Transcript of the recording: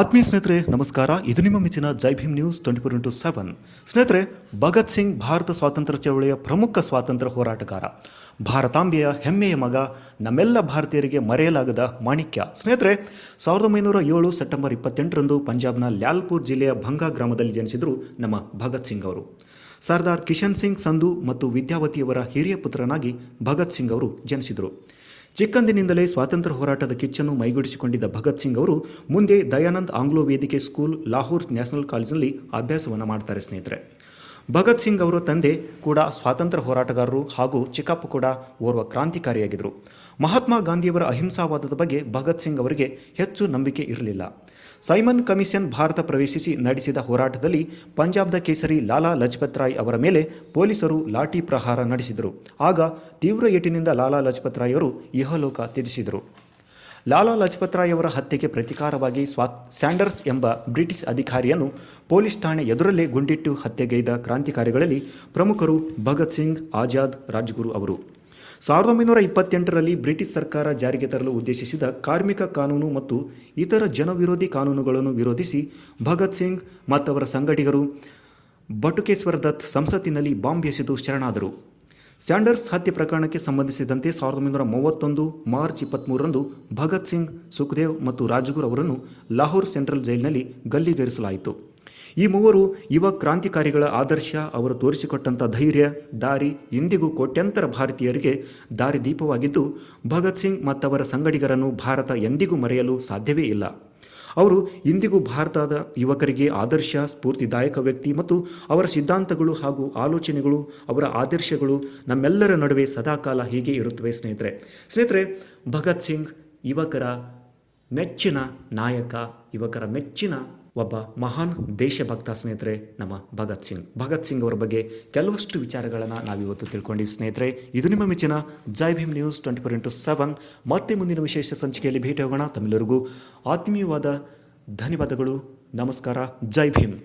ಆತ್ಮೀಯ ಸ್ನೇಹಿತರೆ ನಮಸ್ಕಾರ ಇದು ನಿಮ್ಮ ಮಿಚಿನ Jai Bhim news twenty four into seven ಸ್ನೇಹಿತರೆ ಭಗತ್ ಸಿಂಗ್ ಭಾರತ ಸ್ವಾತಂತ್ರ್ಯ ಚಳವಳಿಯ ಪ್ರಮುಖ ಸ್ವಾತಂತ್ರ್ಯ ಹೋರಾಟಗಾರ ಭಾರತಾಂಬೆಯ ಹೆಮ್ಮೆಯ ಮಗ ನಮ್ಮೆಲ್ಲ ಭಾರತೀಯರಿಗೆ ಮರೆಯಲಾಗದ ಮಾಣಿಕ್ಯ ಸ್ನೇಹಿತರೆ ಸಾವಿರದ ಒಂಬೈನೂರ ಏಳು ಸೆಪ್ಟೆಂಬರ್ ಇಪ್ಪತ್ತೆಂಟರಂದು ಪಂಜಾಬ್ನ ಲ್ಯಾಲ್ಪುರ್ ಜಿಲ್ಲೆಯ ಭಂಗಾ ಗ್ರಾಮದಲ್ಲಿ ಜನಿಸಿದರು ನಮ್ಮ ಭಗತ್ ಸಿಂಗ್ ಅವರು ಸರ್ದಾರ್ ಕಿಶನ್ ಸಿಂಗ್ ಸಂಧು ಮತ್ತು ವಿದ್ಯಾವತಿಯವರ ಹಿರಿಯ ಪುತ್ರನಾಗಿ ಭಗತ್ ಸಿಂಗ್ ಅವರು ಜನಿಸಿದರು ಚಿಕ್ಕಂದಿನಿಂದಲೇ ಸ್ವಾತಂತ್ರ್ಯ ಹೋರಾಟದ ಕಿಚ್ಚನ್ನು ಮೈಗೂಡಿಸಿಕೊಂಡಿದ್ದ ಭಗತ್ ಸಿಂಗ್ ಅವರು ಮುಂದೆ Dayanand Anglo Vedic school Lahore national ಕಾಲೇಜಿನಲ್ಲಿ ಅಭ್ಯಾಸವನ್ನು ಮಾಡ್ತಾರೆ ಸ್ನೇಹಿತರೆ ಭಗತ್ ಸಿಂಗ್ ಅವರ ತಂದೆ ಕೂಡ ಸ್ವಾತಂತ್ರ್ಯ ಹೋರಾಟಗಾರರು ಹಾಗೂ ಚಿಕ್ಕಪ್ಪ ಕೂಡ ಓರ್ವ ಕ್ರಾಂತಿಕಾರಿಯಾಗಿದ್ದರು ಮಹಾತ್ಮ ಗಾಂಧಿಯವರ ಅಹಿಂಸಾವಾದದ ಬಗ್ಗೆ ಭಗತ್ ಸಿಂಗ್ ಅವರಿಗೆ ಹೆಚ್ಚು ನಂಬಿಕೆ ಇರಲಿಲ್ಲ ಸೈಮನ್ ಕಮಿಷನ್ ಭಾರತ ಪ್ರವೇಶಿಸಿ ನಡೆಸಿದ ಹೋರಾಟದಲ್ಲಿ ಪಂಜಾಬ್ದ ಕೇಸರಿ ಲಾಲಾ ಲಜಪತ್ ರಾಯ್ ಅವರ ಮೇಲೆ ಪೊಲೀಸರು ಲಾಠಿ ಪ್ರಹಾರ ನಡೆಸಿದರು ಆಗ ತೀವ್ರ ಏಟಿನಿಂದ ಲಾಲಾ ಲಜಪತ್ ರಾಯ್ ಅವರು ಇಹಲೋಕ ತ್ಯಜಿಸಿದರು ಲಾಲಾ ಲಜಪತ್ ರಾಯ್ ಅವರ ಹತ್ಯೆಗೆ ಪ್ರತಿಕಾರವಾಗಿ ಸ್ವಾ ಸ್ಯಾಂಡರ್ಸ್ ಎಂಬ ಬ್ರಿಟಿಷ್ ಅಧಿಕಾರಿಯನ್ನು ಪೊಲೀಸ್ ಠಾಣೆ ಎದುರಲ್ಲೇ ಗುಂಡಿಟ್ಟು ಹತ್ಯೆಗೈದ ಕ್ರಾಂತಿಕಾರಿಗಳಲ್ಲಿ ಪ್ರಮುಖರು ಭಗತ್ ಸಿಂಗ್ ಆಜಾದ್ ರಾಜ್ಗುರು ಅವರು ಸಾವಿರದ ಒಂಬೈನೂರ ಇಪ್ಪತ್ತೆಂಟರಲ್ಲಿ ಬ್ರಿಟಿಷ್ ಸರ್ಕಾರ ಜಾರಿಗೆ ತರಲು ಉದ್ದೇಶಿಸಿದ ಕಾರ್ಮಿಕ ಕಾನೂನು ಮತ್ತು ಇತರ ಜನವಿರೋಧಿ ಕಾನೂನುಗಳನ್ನು ವಿರೋಧಿಸಿ ಭಗತ್ ಸಿಂಗ್ ಮತ್ತವರ ಸಂಘಟಿಗರು ಬಟುಕೇಶ್ವರ ದತ್ ಸಂಸತ್ತಿನಲ್ಲಿ ಬಾಂಬ್ ಎಸೆದು ಶರಣಾದರು ಸ್ಯಾಂಡರ್ಸ್ ಹತ್ಯೆ ಪ್ರಕರಣಕ್ಕೆ ಸಂಬಂಧಿಸಿದಂತೆ ಸಾವಿರದ ಒಂಬೈನೂರ ಮೂವತ್ತೊಂದು ಮಾರ್ಚ್ ಇಪ್ಪತ್ತ್ಮೂರರಂದು ಭಗತ್ ಸಿಂಗ್ ಸುಖದೇವ್ ಮತ್ತು ರಾಜ್ಗುರ್ ಅವರನ್ನು ಲಾಹೋರ್ ಸೆಂಟ್ರಲ್ ಜೈಲಿನಲ್ಲಿ ಗಲ್ಲಿಗೇರಿಸಲಾಯಿತು ಈ ಮೂವರು ಯುವ ಕ್ರಾಂತಿಕಾರಿಗಳ ಆದರ್ಶ ಅವರು ತೋರಿಸಿಕೊಟ್ಟಂಥ ಧೈರ್ಯ ದಾರಿ ಇಂದಿಗೂ ಕೋಟ್ಯಂತರ ಭಾರತೀಯರಿಗೆ ದಾರಿದೀಪವಾಗಿದ್ದು ಭಗತ್ ಸಿಂಗ್ ಮತ್ತವರ ಸಂಗಡಿಗರನ್ನು ಭಾರತ ಎಂದಿಗೂ ಮರೆಯಲು ಸಾಧ್ಯವೇ ಇಲ್ಲ ಅವರು ಇಂದಿಗೂ ಭಾರತದ ಯುವಕರಿಗೆ ಆದರ್ಶ ಸ್ಫೂರ್ತಿದಾಯಕ ವ್ಯಕ್ತಿ ಮತ್ತು ಅವರ ಸಿದ್ಧಾಂತಗಳು ಹಾಗೂ ಆಲೋಚನೆಗಳು ಅವರ ಆದರ್ಶಗಳು ನಮ್ಮೆಲ್ಲರ ನಡುವೆ ಸದಾಕಾಲ ಹೀಗೆ ಇರುತ್ತವೆ ಸ್ನೇಹಿತರೆ ಸ್ನೇಹಿತರೆ ಭಗತ್ ಸಿಂಗ್ ಯುವಕರ ಮೆಚ್ಚಿನ ನಾಯಕ ಯುವಕರ ಮೆಚ್ಚಿನ ಒಬ್ಬ ಮಹಾನ್ ದೇಶಭಕ್ತ ಸ್ನೇಹಿತರೆ ನಮ್ಮ ಭಗತ್ ಸಿಂಗ್ ಭಗತ್ ಸಿಂಗ್ ಅವರ ಬಗ್ಗೆ ಕೆಲವಷ್ಟು ವಿಚಾರಗಳನ್ನು ನಾವಿವತ್ತು ತಿಳ್ಕೊಂಡಿವಿ ಸ್ನೇಹಿತರೆ ಇದು ನಿಮ್ಮ ಮೆಚ್ಚಿನ Jai Bhim news twenty four into seven ಮತ್ತೆ ಮುಂದಿನ ವಿಶೇಷ ಸಂಚಿಕೆಯಲ್ಲಿ ಭೇಟಿ ಹೋಗೋಣ ತಮ್ಮೆಲ್ಲರಿಗೂ ಆತ್ಮೀಯವಾದ ಧನ್ಯವಾದಗಳು ನಮಸ್ಕಾರ ಜೈ ಭೀಮ್